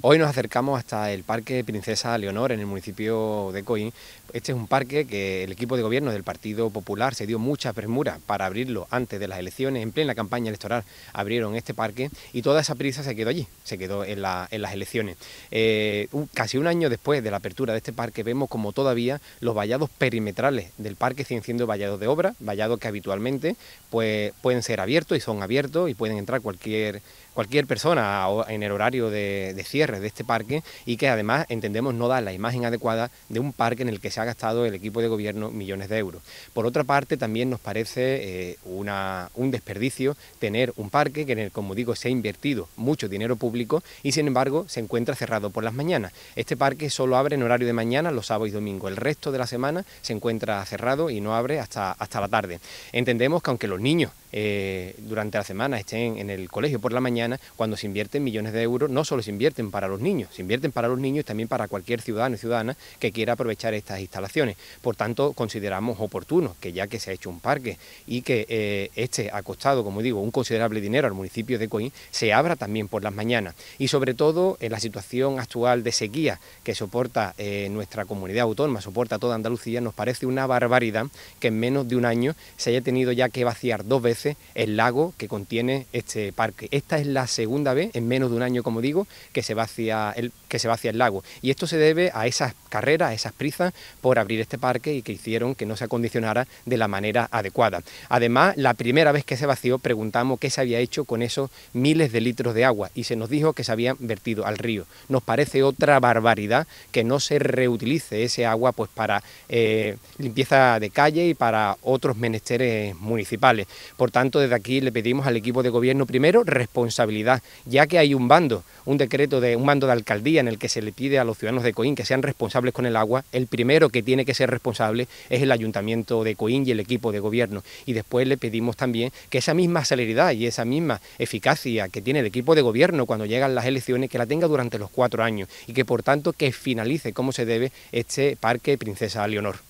Hoy nos acercamos hasta el Parque Princesa Leonor en el municipio de Coín. Este es un parque que el equipo de gobierno del Partido Popular se dio muchas premuras para abrirlo antes de las elecciones. En plena campaña electoral abrieron este parque y toda esa prisa se quedó allí, se quedó en, las elecciones. Eh, casi un año después de la apertura de este parque vemos como todavía los vallados perimetrales del parque siguen siendo vallados de obra, vallados que habitualmente pues, pueden ser abiertos y son abiertos y pueden entrar cualquier cualquier persona en el horario de, cierre de este parque y que además entendemos no da la imagen adecuada de un parque en el que se ha gastado el equipo de gobierno millones de euros. Por otra parte, también nos parece eh, una, un desperdicio tener un parque que como digo, se ha invertido mucho dinero público y sin embargo se encuentra cerrado por las mañanas. Este parque solo abre en horario de mañana, los sábados y domingos. El resto de la semana se encuentra cerrado y no abre hasta, hasta la tarde. Entendemos que aunque los niños eh, durante la semana estén en el colegio por la mañana, cuando se invierten millones de euros, no solo se invierten para los niños, se invierten para los niños y también para cualquier ciudadano y ciudadana que quiera aprovechar estas instalaciones. Por tanto, consideramos oportuno que ya que se ha hecho un parque y que eh, este ha costado, como digo, un considerable dinero al municipio de Coín, se abra también por las mañanas. Y sobre todo en la situación actual de sequía que soporta eh, nuestra comunidad autónoma, soporta toda Andalucía, nos parece una barbaridad que en menos de un año se haya tenido ya que vaciar dos veces el lago que contiene este parque. Esta es la segunda vez en menos de un año, como digo, que se va hacia el, que se va hacia el lago. Y esto se debe a esas carreras, a esas prisas por abrir este parque y que hicieron que no se acondicionara de la manera adecuada. Además, la primera vez que se vació preguntamos qué se había hecho con esos miles de litros de agua y se nos dijo que se habían vertido al río. Nos parece otra barbaridad que no se reutilice ese agua pues para eh, limpieza de calle y para otros menesteres municipales. Por tanto, desde aquí le pedimos al equipo de gobierno primero responsabilidad ya que hay un bando, un decreto de un mando de alcaldía en el que se le pide a los ciudadanos de Coín que sean responsables con el agua, el primero que tiene que ser responsable es el ayuntamiento de Coín y el equipo de gobierno. Y después le pedimos también que esa misma celeridad y esa misma eficacia que tiene el equipo de gobierno cuando llegan las elecciones, que la tenga durante los cuatro años y que por tanto que finalice como se debe este parque Princesa Leonor.